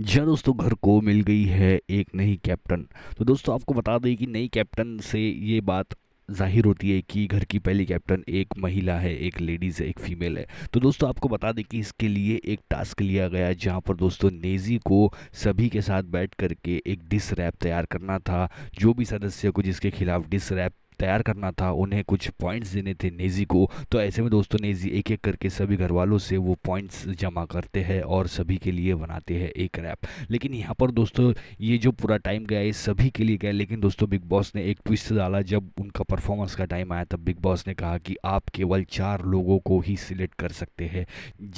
जहाँ दोस्तों घर को मिल गई है एक नई कैप्टन तो दोस्तों आपको बता दें कि नई कैप्टन से ये बात जाहिर होती है कि घर की पहली कैप्टन एक महिला है एक लेडीज़ है एक फीमेल है तो दोस्तों आपको बता दें कि इसके लिए एक टास्क लिया गया जहां पर दोस्तों नेजी को सभी के साथ बैठ करके एक डिस रैप तैयार करना था जो भी सदस्य को जिसके खिलाफ डिस रैप तैयार करना था उन्हें कुछ पॉइंट्स देने थे नेजी को तो ऐसे में दोस्तों नेजी एक एक करके सभी घर वालों से वो पॉइंट्स जमा करते हैं और सभी के लिए बनाते हैं एक रैप लेकिन यहाँ पर दोस्तों ये जो पूरा टाइम गया ये सभी के लिए गया लेकिन दोस्तों बिग बॉस ने एक ट्विस्ट डाला जब उनका परफॉर्मेंस का टाइम आया तब बिग बॉस ने कहा कि आप केवल चार लोगों को ही सिलेक्ट कर सकते हैं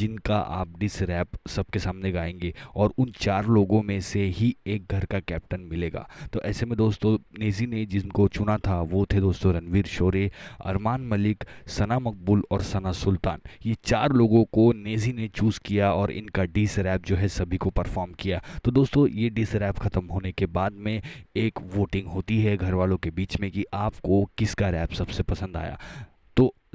जिनका आप डिस रैप सबके सामने गाएंगे और उन चार लोगों में से ही एक घर का कैप्टन मिलेगा तो ऐसे में दोस्तों नेजी ने जिनको चुना था वो थे दोस्तों दोस्तों रणवीर शोरे अरमान मलिक सना मकबूल और सना सुल्तान ये चार लोगों को नेजी ने चूज़ किया और इनका डिस रैप जो है सभी को परफॉर्म किया तो दोस्तों ये डिस रैप ख़त्म होने के बाद में एक वोटिंग होती है घर वालों के बीच में कि आपको किसका रैप सबसे पसंद आया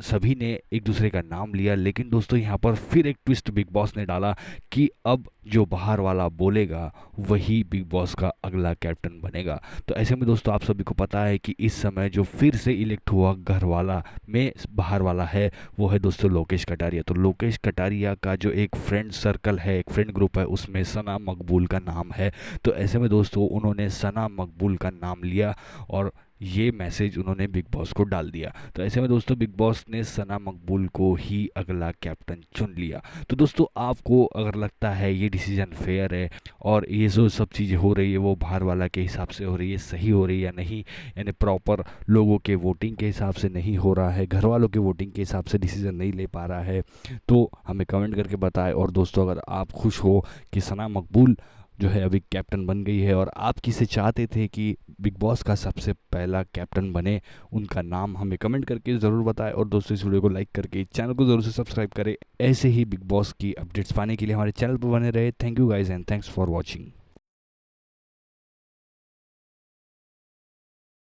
सभी ने एक दूसरे का नाम लिया लेकिन दोस्तों यहाँ पर फिर एक ट्विस्ट बिग बॉस ने डाला कि अब जो बाहर वाला बोलेगा वही बिग बॉस का अगला कैप्टन बनेगा तो ऐसे में दोस्तों आप सभी को पता है कि इस समय जो फिर से इलेक्ट हुआ घर वाला में बाहर वाला है वो है दोस्तों लोकेश कटारिया तो लोकेश कटारिया का जो एक फ्रेंड सर्कल है एक फ्रेंड ग्रुप है उसमें सना मकबूल का नाम है तो ऐसे में दोस्तों उन्होंने सना मकबूल का नाम लिया और ये मैसेज उन्होंने बिग बॉस को डाल दिया तो ऐसे में दोस्तों बिग बॉस ने सना मकबूल को ही अगला कैप्टन चुन लिया तो दोस्तों आपको अगर लगता है ये डिसीजन फेयर है और ये जो सब चीज़ें हो रही है वो बाहर वाला के हिसाब से हो रही है सही हो रही है या नहीं यानी प्रॉपर लोगों के वोटिंग के हिसाब से नहीं हो रहा है घर वालों के वोटिंग के हिसाब से डिसीजन नहीं ले पा रहा है तो हमें कमेंट करके बताएं और दोस्तों अगर आप खुश हो कि सना मकबूल जो है अभी कैप्टन बन गई है और आप किसे चाहते थे कि बिग बॉस का सबसे पहला कैप्टन बने उनका नाम हमें कमेंट करके ज़रूर बताएं और दोस्तों इस वीडियो को लाइक करके चैनल को ज़रूर से सब्सक्राइब करें ऐसे ही बिग बॉस की अपडेट्स पाने के लिए हमारे चैनल पर बने रहे thank you guys and thanks for watching